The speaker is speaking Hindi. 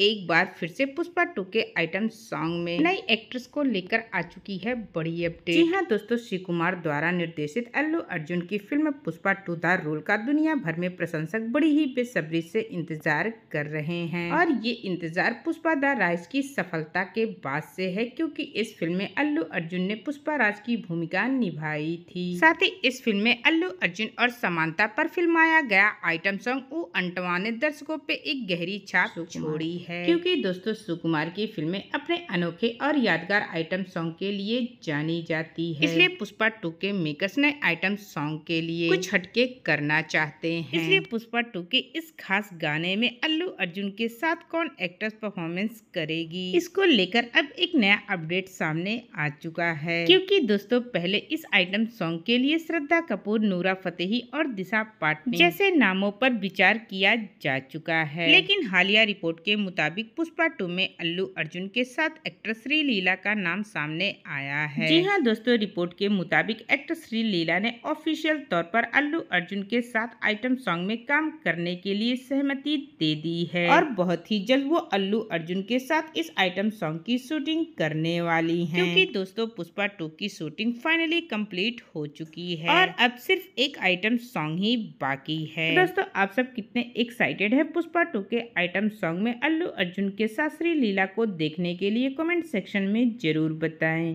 एक बार फिर से पुष्पा टू के आइटम सॉन्ग में नई एक्ट्रेस को लेकर आ चुकी है बड़ी अपडेट जी हाँ दोस्तों श्री कुमार द्वारा निर्देशित अल्लू अर्जुन की film Pushpa two the rule का दुनिया भर में प्रशंसक बड़ी ही बेसब्री से इंतजार कर रहे हैं और ये इंतजार पुष्पा द राज की सफलता के बाद से है क्योंकि इस फिल्म में अल्लू अर्जुन ने पुष्पा राज की भूमिका निभाई थी साथ ही इस फिल्म में अल्लू अर्जुन और समानता पर फिल्माया गया आइटम सॉन्ग ओ अंटवा ने दर्शकों पे एक गहरी छाप छोड़ी है है क्योंकि दोस्तों सुकुमार की फिल्में अपने अनोखे और यादगार आइटम सॉन्ग के लिए जानी जाती है इसलिए पुष्पा टू के मेकर्स ने आइटम सॉन्ग के लिए कुछ हटके करना चाहते हैं इसलिए पुष्पा टू के इस खास गाने में अल्लू अर्जुन के साथ कौन एक्ट्रेस परफॉर्मेंस करेगी इसको लेकर अब एक नया अपडेट सामने आ चुका है क्योंकि दोस्तों पहले इस आइटम सॉन्ग के लिए श्रद्धा कपूर नूरा फतेही और दिशा पाटनी जैसे नामों पर विचार किया जा चुका है लेकिन हालिया रिपोर्ट के मुताबिक मुताबिक पुष्पा टू में अल्लू अर्जुन के साथ एक्ट्रेस श्री लीला का नाम सामने आया है जी हाँ दोस्तों रिपोर्ट के मुताबिक एक्ट्रेस श्री लीला ने ऑफिशियल तौर पर अल्लू अर्जुन के साथ आइटम सॉन्ग में काम करने के लिए सहमति दे दी है और बहुत ही जल्द वो अल्लू अर्जुन के साथ इस आइटम सॉन्ग की शूटिंग करने वाली है क्यूँकी दोस्तों पुष्पा टू की शूटिंग फाइनली कम्प्लीट हो चुकी है और अब सिर्फ एक आइटम सॉन्ग ही बाकी है दोस्तों आप सब कितने एक्साइटेड है पुष्पा टू के आइटम सॉन्ग में अल्लू अर्जुन के सासरी लीला को देखने के लिए कमेंट सेक्शन में ज़रूर बताएं